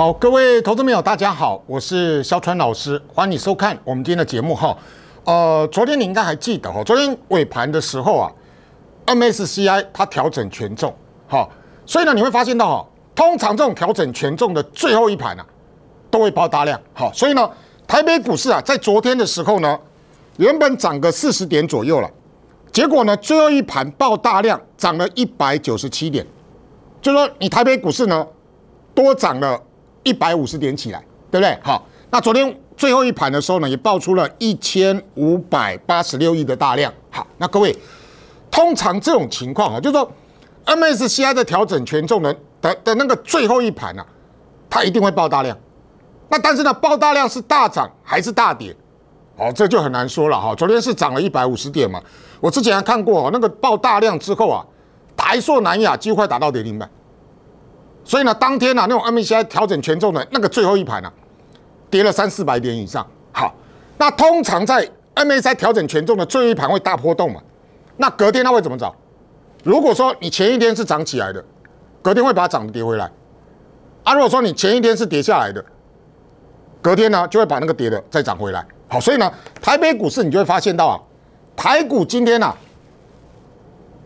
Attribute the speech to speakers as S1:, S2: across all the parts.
S1: 好，各位投资朋友，大家好，我是肖川老师，欢迎你收看我们今天的节目哈。呃，昨天你应该还记得哈，昨天尾盘的时候啊，MSCI 它调整权重哈，所以呢你会发现到哈，通常这种调整权重的最后一盘啊，都会爆大量哈，所以呢，台北股市啊，在昨天的时候呢，原本涨个四十点左右了，结果呢，最后一盘爆大量，涨了一百九十七点，就说你台北股市呢，多涨了。一百五十点起来，对不对？好，那昨天最后一盘的时候呢，也爆出了一千五百八十六亿的大量。好，那各位，通常这种情况啊，就是说 M S C I 的调整权重呢的的那个最后一盘啊，它一定会爆大量。那但是呢，爆大量是大涨还是大跌？哦，这就很难说了哈。昨天是涨了一百五十点嘛，我之前还看过那个爆大量之后啊，台塑南亚几乎快打到跌停板。所以呢，当天呢，那种 MSCI 调整权重的那个最后一盘呢，跌了三四百点以上。好，那通常在 MSCI 调整权重的最后一盘会大波动嘛？那隔天它会怎么走？如果说你前一天是涨起来的，隔天会把它涨跌回来。啊，如果说你前一天是跌下来的，隔天呢就会把那个跌的再涨回来。好，所以呢，台北股市你就会发现到啊，台股今天呢。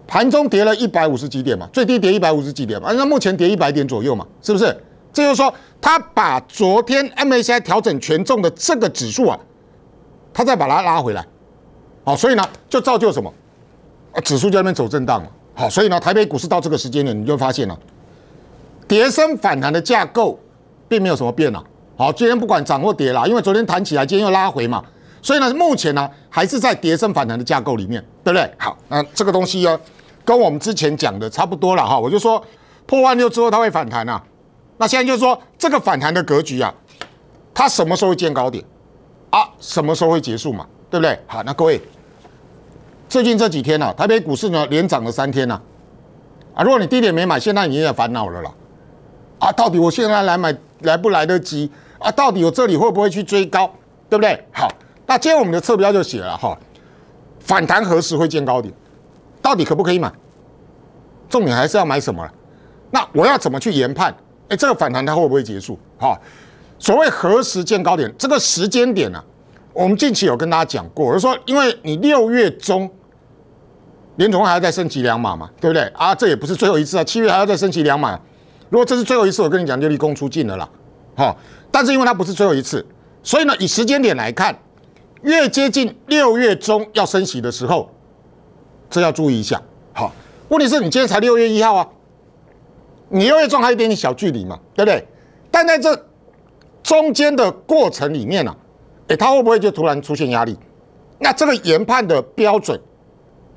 S1: 盘中跌了一百五十几点嘛，最低跌一百五十几点嘛，那目前跌一百点左右嘛，是不是？这就是说，他把昨天 m a c i 调整权重的这个指数啊，他再把它拉回来，好，所以呢，就造就什么？啊，指数那边走震荡嘛，好，所以呢，台北股市到这个时间呢，你就发现了，跌升反弹的架构并没有什么变啊，好，今天不管涨或跌啦，因为昨天弹起来，今天又拉回嘛。所以呢，目前呢还是在跌升反弹的架构里面，对不对？好，那这个东西呢，跟我们之前讲的差不多了哈。我就说破万六之后它会反弹啊，那现在就是说这个反弹的格局啊，它什么时候会见高点啊？什么时候会结束嘛？对不对？好，那各位，最近这几天呢，台北股市呢连涨了三天呢，啊，如果你低点没买，现在你也烦恼了啦，啊，到底我现在来买来不来得及啊？到底我这里会不会去追高？对不对？好。那今天我们的侧标就写了哈，反弹何时会见高点，到底可不可以买？重点还是要买什么了？那我要怎么去研判？哎，这个反弹它会不会结束？哈，所谓何时见高点，这个时间点呢？我们近期有跟大家讲过，我说因为你六月中联同还要再升级两码嘛，对不对？啊，这也不是最后一次啊，七月还要再升级两码。如果这是最后一次，我跟你讲就立功出尽了啦。哈，但是因为它不是最后一次，所以呢，以时间点来看。越接近六月中要升息的时候，这要注意一下。好，问题是你今天才六月一号啊，你月中还有一点点小距离嘛，对不对？但在这中间的过程里面呢，哎，它会不会就突然出现压力？那这个研判的标准，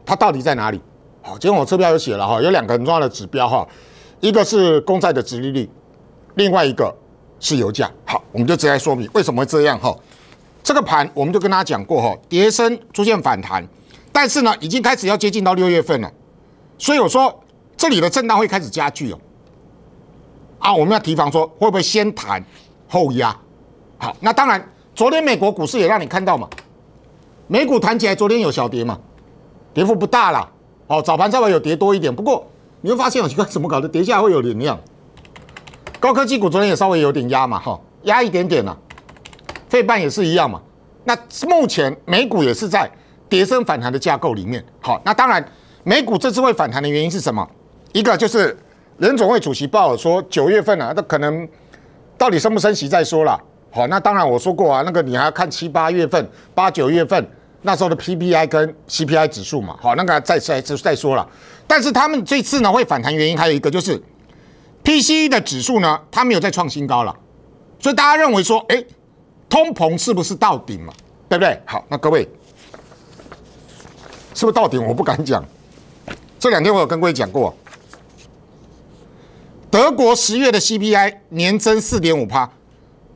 S1: 它到底在哪里？好，今天我车票有写了哈，有两个很重要的指标哈，一个是公债的殖利率，另外一个是油价。好，我们就直接说明为什么会这样哈。这个盘我们就跟大家讲过哈，跌升出现反弹，但是呢，已经开始要接近到六月份了，所以我说这里的震荡会开始加剧哦，啊，我们要提防说会不会先弹后压。好，那当然，昨天美国股市也让你看到嘛，美股弹起来，昨天有小跌嘛，跌幅不大了，哦，早盘稍微有跌多一点，不过你会发现哦，奇怪，怎么搞的，跌下来会有点量，高科技股昨天也稍微有点压嘛，哈，压一点点了。对半也是一样嘛。那目前美股也是在跌升反弹的架构里面。好，那当然，美股这次会反弹的原因是什么？一个就是联总会主席鲍尔说九月份啊，那可能到底升不升息再说了。好，那当然我说过啊，那个你还要看七八月份、八九月份那时候的 PPI 跟 CPI 指数嘛。好，那个再再再说了。但是他们这次呢会反弹原因还有一个就是 PCE 的指数呢，它没有再创新高了，所以大家认为说，哎。通膨是不是到顶嘛？对不对？好，那各位是不是到顶？我不敢讲。这两天我有跟各位讲过，德国十月的 CPI 年增四点五帕，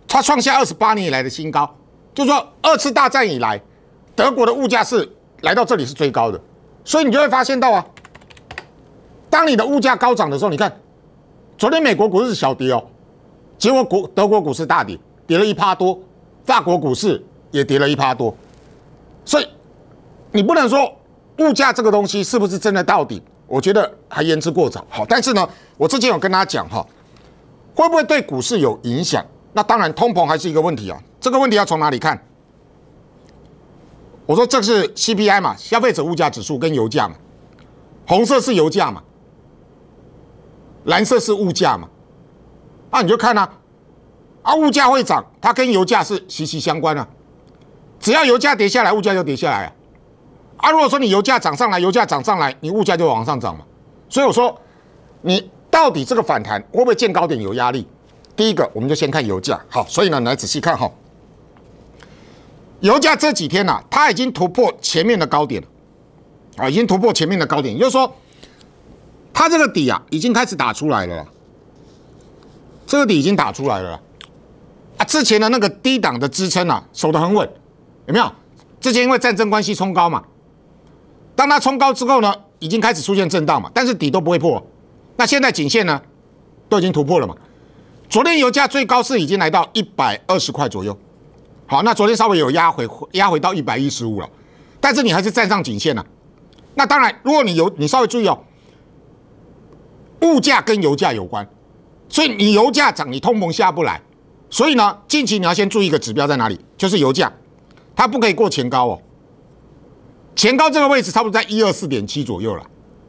S1: 它创下二十八年以来的新高，就说二次大战以来，德国的物价是来到这里是最高的。所以你就会发现到啊，当你的物价高涨的时候，你看昨天美国股市小跌哦，结果国德国股市大跌，跌了一趴多。大国股市也跌了一趴多，所以你不能说物价这个东西是不是真的到底？我觉得还言之过早。好，但是呢，我之前有跟大家讲哈，会不会对股市有影响？那当然，通膨还是一个问题啊。这个问题要从哪里看？我说这是 CPI 嘛，消费者物价指数跟油价嘛，红色是油价嘛，蓝色是物价嘛，那你就看啊。啊，物价会涨，它跟油价是息息相关啊。只要油价跌下来，物价就跌下来啊。啊，如果说你油价涨上来，油价涨上来，你物价就往上涨嘛。所以我说，你到底这个反弹会不会见高点有压力？第一个，我们就先看油价。好，所以呢，来仔细看哈。油价这几天呐，它已经突破前面的高点了，啊，已经突破前面的高点，也就是说，它这个底啊，已经开始打出来了。这个底已经打出来了。之前的那个低档的支撑啊，守得很稳，有没有？之前因为战争关系冲高嘛，当它冲高之后呢，已经开始出现震荡嘛，但是底都不会破。那现在颈线呢，都已经突破了嘛。昨天油价最高是已经来到一百二十块左右，好，那昨天稍微有压回，压回到一百一十五了，但是你还是站上颈线了。那当然，如果你油，你稍微注意哦，物价跟油价有关，所以你油价涨，你通膨下不来。所以呢，近期你要先注意一个指标在哪里，就是油价，它不可以过前高哦。前高这个位置差不多在一二四点七左右了，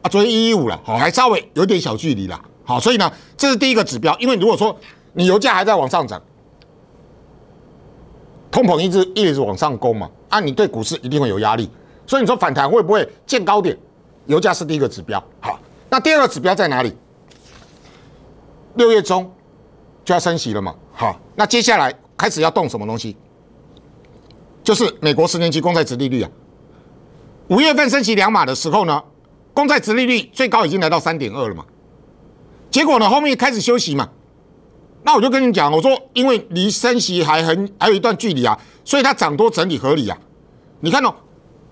S1: 啊，昨天一一五了，好，还稍微有点小距离了，好，所以呢，这是第一个指标，因为如果说你油价还在往上涨，通膨一直一直往上攻嘛，啊，你对股市一定会有压力，所以你说反弹会不会见高点？油价是第一个指标，好，那第二个指标在哪里？六月中。就要升息了嘛，好，那接下来开始要动什么东西，就是美国十年期公债殖利率啊。五月份升息两码的时候呢，公债殖利率最高已经来到三点二了嘛，结果呢后面开始休息嘛，那我就跟你讲，我说因为离升息还很还有一段距离啊，所以它涨多整理合理啊。你看哦，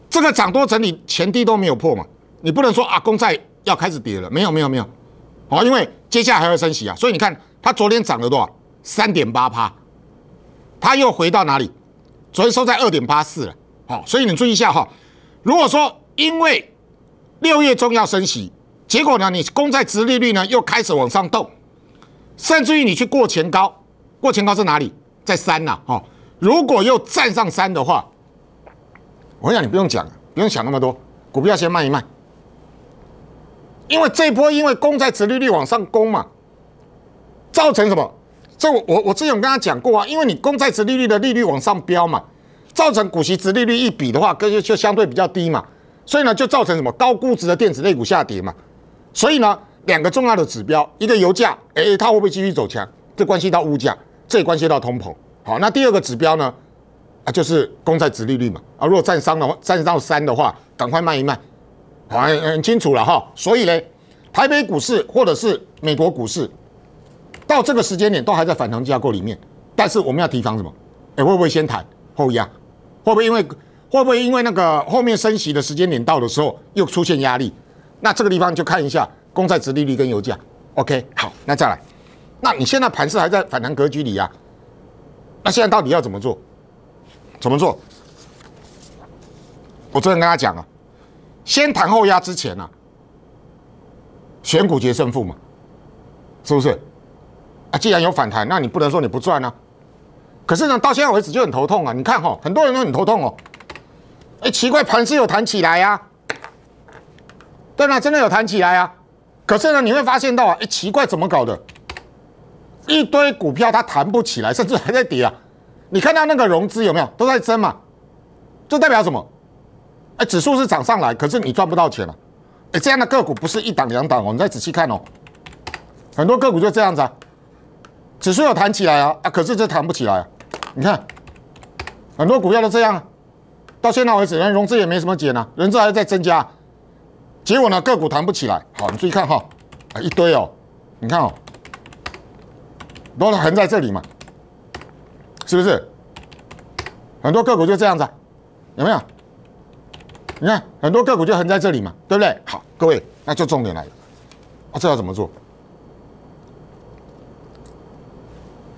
S1: 这个涨多整理前低都没有破嘛，你不能说啊公债要开始跌了，没有没有没有，好，因为接下来还要升息啊，所以你看。它昨天涨了多少？三点八趴，它又回到哪里？昨天收在二点八四了。好，所以你注意一下哈。如果说因为六月中要升息，结果呢，你公债殖利率呢又开始往上动，甚至于你去过前高，过前高是哪里？在三呐。哦，如果又站上三的话，我跟你讲，你不用讲，不用想那么多，股票先卖一卖，因为这波因为公债殖利率往上攻嘛。造成什么？这我我我之前有跟他讲过啊，因为你公债值利率的利率往上飙嘛，造成股息值利率一比的话，跟就相对比较低嘛，所以呢就造成什么高估值的电子类股下跌嘛。所以呢，两个重要的指标，一个油价，哎，它会不会继续走强？这关系到物价，这也关系到通膨。好，那第二个指标呢，啊，就是公债值利率嘛，啊，如果占三的话，占到三的话，赶快卖一卖。好，很很清楚了哈。所以呢，台北股市或者是美国股市。到这个时间点都还在反弹架构里面，但是我们要提防什么？哎，会不会先谈后压？会不会因为会不会因为那个后面升息的时间点到的时候又出现压力？那这个地方就看一下公债殖利率跟油价。OK，好，那再来，那你现在盘势还在反弹格局里呀？那现在到底要怎么做？怎么做？我昨天跟他讲啊，先谈后压之前呢，选股决胜负嘛，是不是？啊，既然有反弹，那你不能说你不赚啊。可是呢，到现在为止就很头痛啊。你看哈，很多人都很头痛哦。哎，奇怪，盘是有弹起来呀？对啊，真的有弹起来啊。可是呢，你会发现到，哎，奇怪，怎么搞的？一堆股票它弹不起来，甚至还在跌啊。你看到那个融资有没有都在增嘛？这代表什么？哎，指数是涨上来，可是你赚不到钱了。哎，这样的个股不是一档两档哦，你再仔细看哦，很多个股就这样子啊。指数要弹起来啊，啊，可是这弹不起来啊。你看，很多股票都这样，到现在为止，那融资也没什么减啊，融资还在增加，结果呢，个股弹不起来。好，你注意看哈，啊，一堆哦，你看哦，都是横在这里嘛，是不是？很多个股就这样子，有没有？你看很多个股就横在这里嘛，对不对？好，各位，那就重点来了，啊，这要怎么做？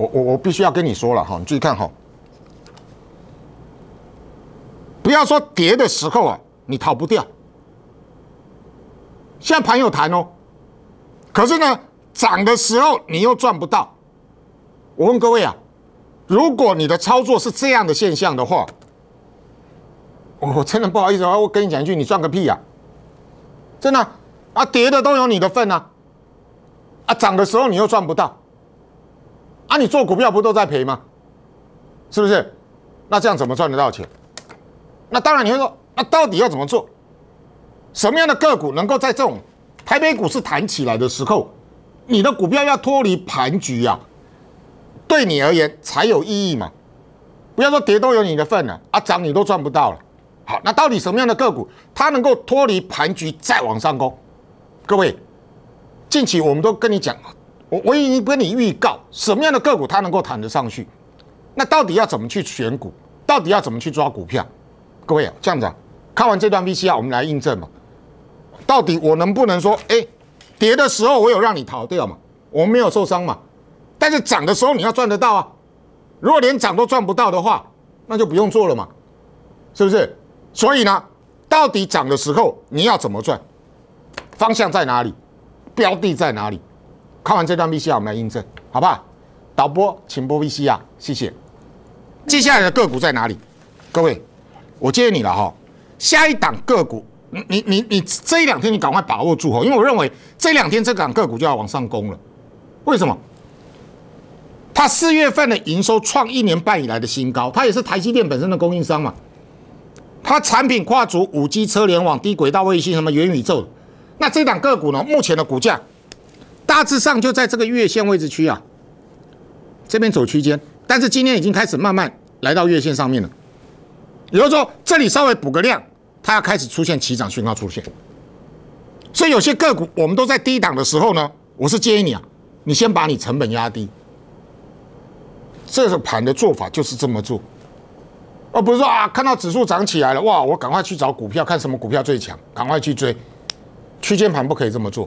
S1: 我我我必须要跟你说了哈，你注意看哈，不要说跌的时候啊，你逃不掉。现在盘有弹哦，可是呢，涨的时候你又赚不到。我问各位啊，如果你的操作是这样的现象的话，我真的不好意思啊，我跟你讲一句，你赚个屁呀！真的啊，跌的都有你的份啊，啊，涨的时候你又赚不到。啊，你做股票不都在赔吗？是不是？那这样怎么赚得到钱？那当然你会说，那到底要怎么做？什么样的个股能够在这种台北股市弹起来的时候，你的股票要脱离盘局啊？对你而言才有意义嘛？不要说跌都有你的份了，啊涨你都赚不到了。好，那到底什么样的个股它能够脱离盘局再往上攻？各位，近期我们都跟你讲。我我已经跟你预告什么样的个股它能够谈得上去，那到底要怎么去选股？到底要怎么去抓股票？各位这样子，看完这段 VCR，我们来印证嘛。到底我能不能说，哎，跌的时候我有让你逃掉嘛？我们没有受伤嘛？但是涨的时候你要赚得到啊？如果连涨都赚不到的话，那就不用做了嘛，是不是？所以呢，到底涨的时候你要怎么赚？方向在哪里？标的在哪里？看完这段 v C r 我们要印证，好不好？导播，请播 v C r 谢谢。接下来的个股在哪里？各位，我接你了哈。下一档个股，你你你这一两天你赶快把握住哈，因为我认为这两天这档个股就要往上攻了。为什么？它四月份的营收创一年半以来的新高，它也是台积电本身的供应商嘛。它产品跨足五 G 车联网、低轨道卫星、什么元宇宙。那这档个股呢，目前的股价？大致上就在这个月线位置区啊，这边走区间，但是今天已经开始慢慢来到月线上面了。也就是说，这里稍微补个量，它要开始出现起涨讯号出现。所以有些个股，我们都在低档的时候呢，我是建议你啊，你先把你成本压低。这个盘的做法就是这么做，而不是说啊，看到指数涨起来了，哇，我赶快去找股票看什么股票最强，赶快去追。区间盘不可以这么做，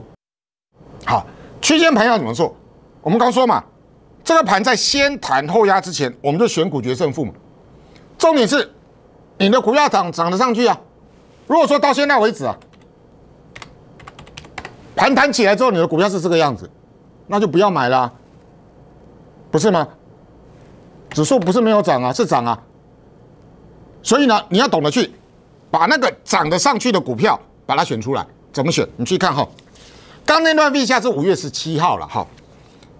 S1: 好。区间盘要怎么做？我们刚说嘛，这个盘在先弹后压之前，我们就选股决胜负嘛。重点是你的股票涨涨得上去啊。如果说到现在为止啊，盘弹起来之后，你的股票是这个样子，那就不要买了，不是吗？指数不是没有涨啊，是涨啊。所以呢，你要懂得去把那个涨得上去的股票把它选出来，怎么选？你去看哈。刚那段笔下是五月十七号了，哈。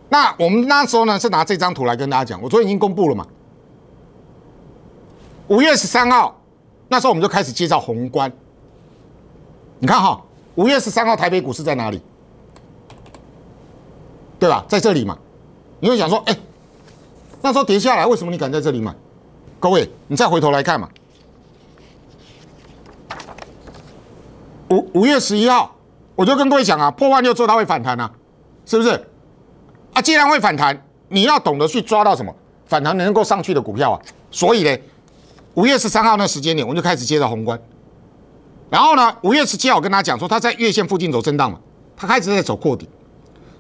S1: 那我们那时候呢是拿这张图来跟大家讲，我昨天已经公布了嘛，五月十三号，那时候我们就开始介绍宏观。你看哈，五月十三号台北股市在哪里？对吧，在这里嘛。你会想说，哎，那时候跌下来，为什么你敢在这里买？各位，你再回头来看嘛，五五月十一号。我就跟各位讲啊，破万六之后它会反弹啊，是不是？啊，既然会反弹，你要懂得去抓到什么反弹能够上去的股票啊。所以呢，五月十三号那时间点，我就开始接着宏观。然后呢，五月十七号跟他讲说，他在月线附近走震荡嘛，他开始在走锅底。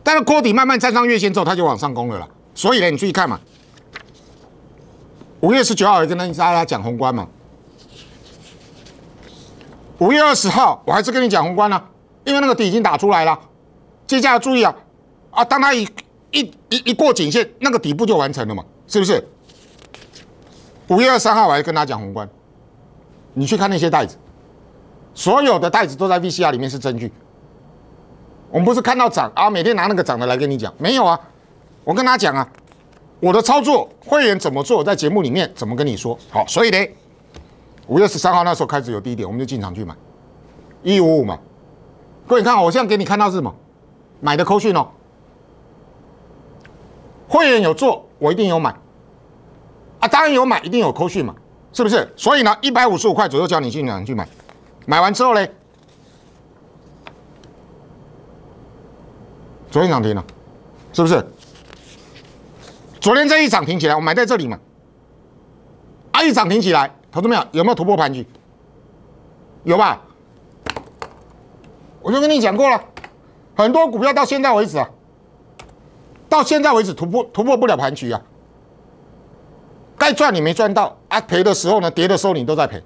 S1: 但是锅底慢慢站上月线之后，他就往上攻了啦。所以呢，你注意看嘛，五月十九号还是跟大家讲宏观嘛。五月二十号，我还是跟你讲宏观呢。因为那个底已经打出来了，接下来注意啊，啊，当他一一一一过颈线，那个底部就完成了嘛，是不是？五月二三号我还跟他讲宏观，你去看那些袋子，所有的袋子都在 VCR 里面是证据。我们不是看到涨啊，每天拿那个涨的来跟你讲，没有啊，我跟他讲啊，我的操作会员怎么做，在节目里面怎么跟你说好，所以呢，五月十三号那时候开始有低点，我们就进场去买，一五五嘛。各位看，我现在给你看到是什么？买的扣讯哦，会员有做，我一定有买。啊，当然有买，一定有扣讯嘛，是不是？所以呢，一百五十五块左右叫你去哪去买？买完之后呢？昨天涨停了，是不是？昨天这一涨停起来，我买在这里嘛。啊，一涨停起来，同志们，有没有突破盘局？有吧？我就跟你讲过了，很多股票到现在为止啊，到现在为止突破突破不了盘局啊，该赚你没赚到啊，赔的时候呢，跌的时候你都在赔，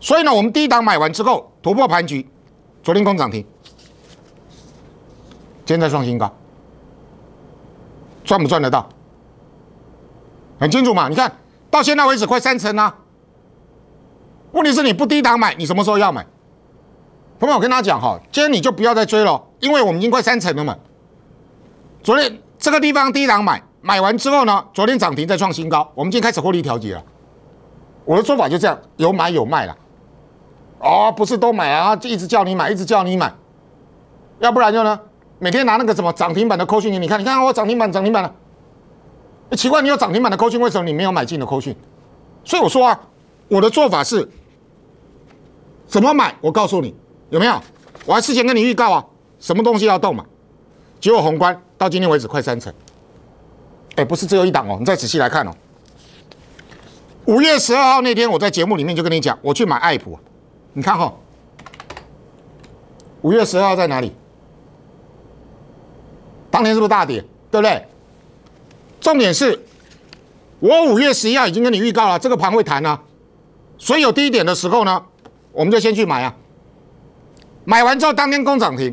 S1: 所以呢，我们低档买完之后突破盘局，昨天空涨停，今天在创新高，赚不赚得到？很清楚嘛，你看到现在为止快三成啊。问题是你不低档买，你什么时候要买？朋友，我跟大家讲哈，今天你就不要再追了，因为我们已经快三成了嘛。昨天这个地方低档买，买完之后呢，昨天涨停再创新高，我们今天开始获利调节了。我的做法就这样，有买有卖了。哦，不是都买啊，就一直叫你买，一直叫你买。要不然就呢，每天拿那个什么涨停板的 K 给你看，你看我涨停板涨停板了。奇怪，你有涨停板的扣线，为什么你没有买进的扣线？所以我说啊，我的做法是，怎么买，我告诉你。有没有？我还事先跟你预告啊，什么东西要动嘛？结果宏观到今天为止快三成。哎，不是最后一档哦，你再仔细来看哦。五月十二号那天，我在节目里面就跟你讲，我去买爱普。你看哈，五月十二号在哪里？当天是不是大跌？对不对？重点是，我五月十一号已经跟你预告了，这个盘会谈啊。所以有低点的时候呢，我们就先去买啊。买完之后，当天攻涨停，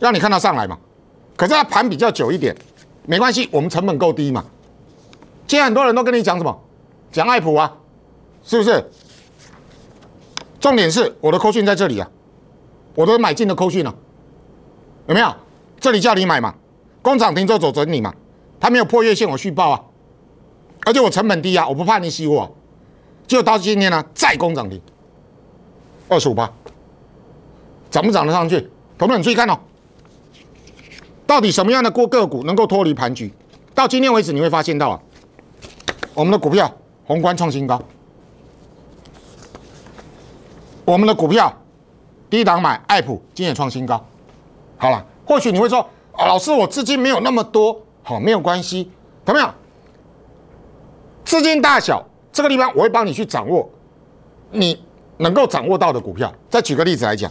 S1: 让你看到上来嘛。可是它盘比较久一点，没关系，我们成本够低嘛。现在很多人都跟你讲什么，讲爱普啊，是不是？重点是我的扣讯在这里啊，我都买进的扣讯了，有没有？这里叫你买嘛，工厂停之后走整理嘛，它没有破月线，我续报啊，而且我成本低啊，我不怕你洗我，就到今天啊、再工涨停，二十五八。涨不涨得上去？同学们，你注意看哦，到底什么样的过个股能够脱离盘局？到今天为止，你会发现到啊，我们的股票宏观创新高，我们的股票低档买爱普今天创新高。好了，或许你会说，老师，我资金没有那么多，好，没有关系，同没有？资金大小这个地方，我会帮你去掌握，你能够掌握到的股票。再举个例子来讲。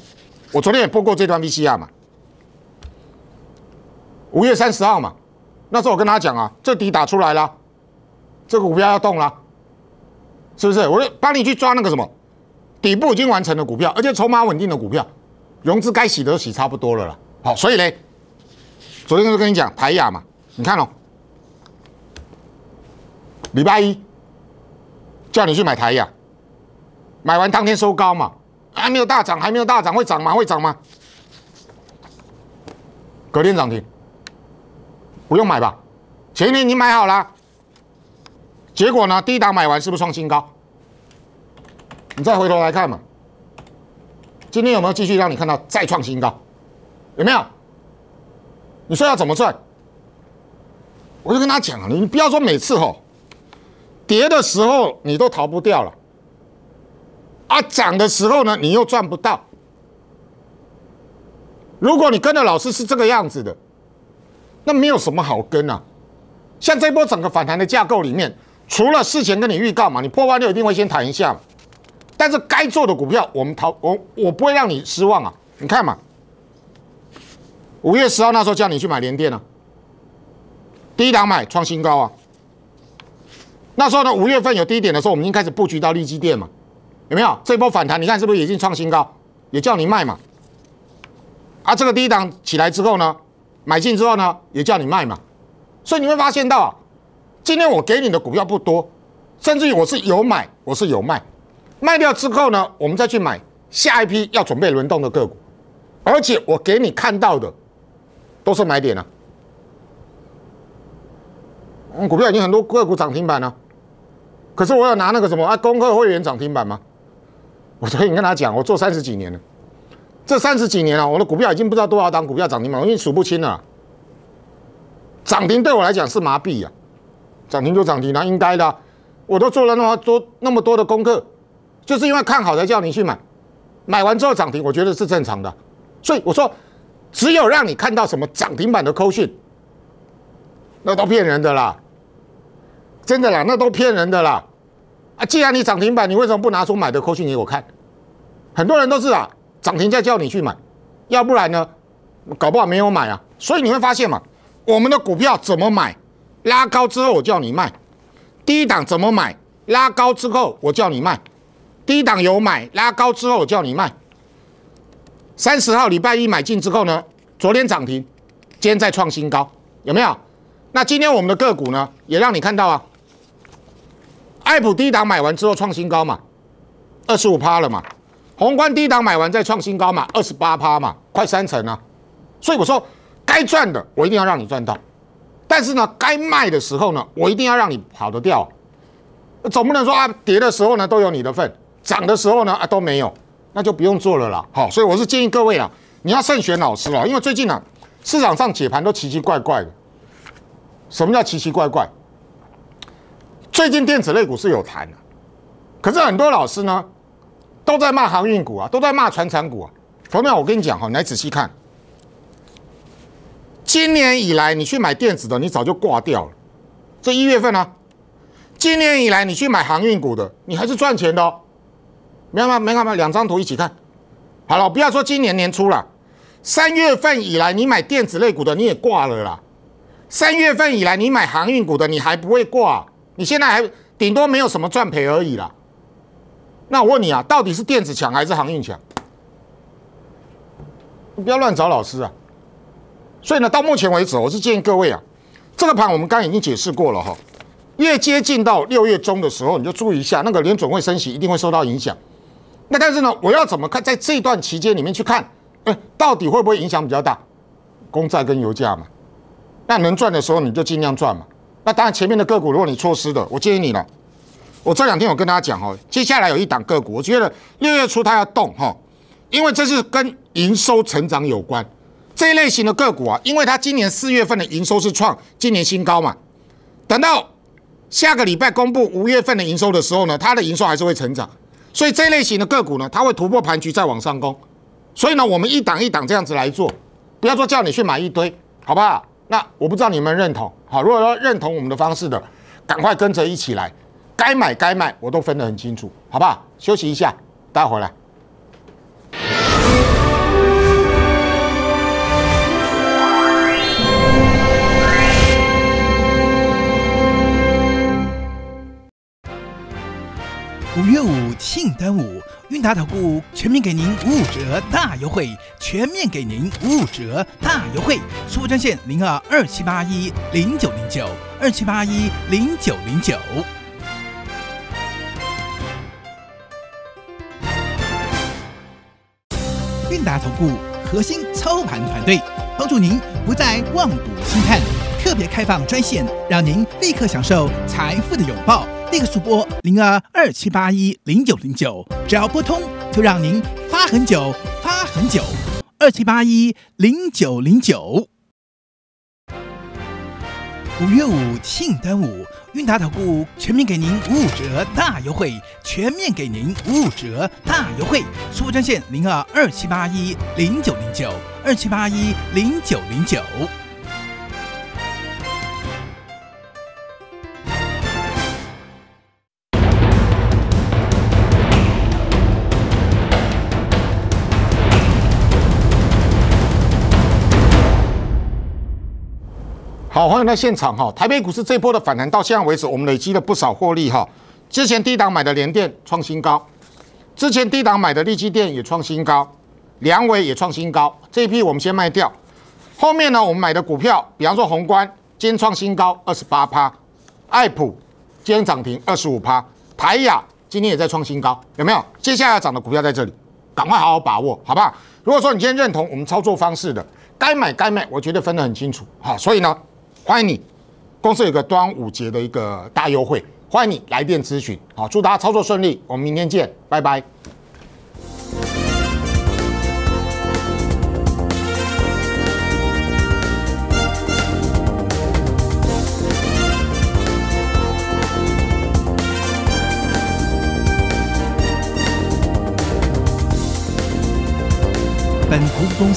S1: 我昨天也播过这段 VCR 嘛，五月三十号嘛，那时候我跟他讲啊，这底打出来了，这个股票要动了，是不是？我就帮你去抓那个什么，底部已经完成的股票，而且筹码稳定的股票，融资该洗的都洗差不多了啦。好，所以呢，昨天就跟你讲台亚嘛，你看哦，礼拜一叫你去买台亚，买完当天收高嘛。还没有大涨，还没有大涨，会涨吗？会涨吗？隔天涨停，不用买吧？前天你买好了，结果呢？低档买完是不是创新高？你再回头来看嘛，今天有没有继续让你看到再创新高？有没有？你说要怎么赚？我就跟他讲啊，你不要说每次吼跌的时候你都逃不掉了。啊，涨的时候呢，你又赚不到。如果你跟着老师是这个样子的，那没有什么好跟啊。像这波整个反弹的架构里面，除了事前跟你预告嘛，你破万六一定会先谈一下。但是该做的股票，我们逃我我不会让你失望啊。你看嘛，五月十号那时候叫你去买联电啊，第一档买创新高啊。那时候呢，五月份有低点的时候，我们已经开始布局到利基电嘛。有没有这波反弹？你看是不是已经创新高？也叫你卖嘛。啊，这个低档起来之后呢，买进之后呢，也叫你卖嘛。所以你会发现到，今天我给你的股票不多，甚至于我是有买，我是有卖，卖掉之后呢，我们再去买下一批要准备轮动的个股。而且我给你看到的都是买点啊，股票已经很多个股涨停板了，可是我要拿那个什么啊，功课会员涨停板吗？我昨天你跟他讲，我做三十几年了，这三十几年了，我的股票已经不知道多少档股票涨停板，我已经数不清了。涨停对我来讲是麻痹呀，涨停就涨停，那应该的。我都做了那么多那么多的功课，就是因为看好才叫你去买，买完之后涨停，我觉得是正常的。所以我说，只有让你看到什么涨停板的扣讯，那都骗人的啦，真的啦，那都骗人的啦。啊，既然你涨停板，你为什么不拿出买的口讯给我看？很多人都是啊，涨停再叫你去买，要不然呢，搞不好没有买啊。所以你会发现嘛，我们的股票怎么买？拉高之后我叫你卖，低档怎么买？拉高之后我叫你卖，低档有买，拉高之后我叫你卖。三十号礼拜一买进之后呢，昨天涨停，今天再创新高，有没有？那今天我们的个股呢，也让你看到啊。艾普低档买完之后创新高嘛，二十五趴了嘛。宏观低档买完再创新高嘛，二十八趴嘛，快三成了。所以我说该赚的我一定要让你赚到，但是呢，该卖的时候呢，我一定要让你跑得掉。总不能说啊，跌的时候呢都有你的份，涨的时候呢啊都没有，那就不用做了啦。好，所以我是建议各位啊，你要慎选老师啊，因为最近呢市场上解盘都奇奇怪怪的。什么叫奇奇怪怪？最近电子类股是有弹的，可是很多老师呢都在骂航运股啊，都在骂船产股啊。朋友，我跟你讲哈，你来仔细看。今年以来你去买电子的，你早就挂掉了。这一月份呢，今年以来你去买航运股的，你还是赚钱的。哦。明白吗？明白吗？两张图一起看。好了，不要说今年年初了，三月份以来你买电子类股的你也挂了啦。三月份以来你买航运股的你还不会挂。你现在还顶多没有什么赚赔而已啦。那我问你啊，到底是电子强还是航运强？你不要乱找老师啊。所以呢，到目前为止，我是建议各位啊，这个盘我们刚刚已经解释过了哈。越接近到六月中的时候，你就注意一下那个联准会升息一定会受到影响。那但是呢，我要怎么看？在这段期间里面去看，哎，到底会不会影响比较大？公债跟油价嘛。那能赚的时候你就尽量赚嘛。那当然，前面的个股如果你错失的，我建议你了。我这两天有跟大家讲哦，接下来有一档个股，我觉得六月初它要动哈，因为这是跟营收成长有关这一类型的个股啊，因为它今年四月份的营收是创今年新高嘛，等到下个礼拜公布五月份的营收的时候呢，它的营收还是会成长，所以这一类型的个股呢，它会突破盘局再往上攻，所以呢，我们一档一档这样子来做，不要说叫你去买一堆，好不好？那我不知道你们认同。好，如果说认同我们的方式的，赶快跟着一起来，该买该卖，我都分得很清楚，好不好？休息一下，大家回来。
S2: 五月五，庆端午。韵达投顾全面给您五五折大优惠，全面给您五五折大优惠。客服专线零二二七八一零九零九二七八一零九零九。韵达投顾核心操盘团队帮助您不再望股兴叹，特别开放专线，让您立刻享受财富的拥抱。立刻速拨零二二七八一零九零九。只要拨通，就让您发很久，发很久。二七八一零九零九。五月五，庆端午，韵达、投顾全面给您五五折大优惠，全面给您五五折大优惠。服务专线零二二七八一零九零九，二七八一零九零九。
S1: 好，欢迎到现场哈。台北股市这波的反弹，到现在为止，我们累积了不少获利哈。之前低档买的联电创新高，之前低档买的利基电也创新高，梁伟也创新高。这批我们先卖掉。后面呢，我们买的股票，比方说宏观，今天创新高二十八趴，爱普今天涨停二十五趴，台雅今天也在创新高，有没有？接下来涨的股票在这里，赶快好好把握，好不好？如果说你今天认同我们操作方式的，该买该卖，我觉得分得很清楚哈。所以呢。欢迎你！公司有个端午节的一个大优惠，欢迎你来电咨询。好，祝大家操作顺利，我们明天见，拜拜。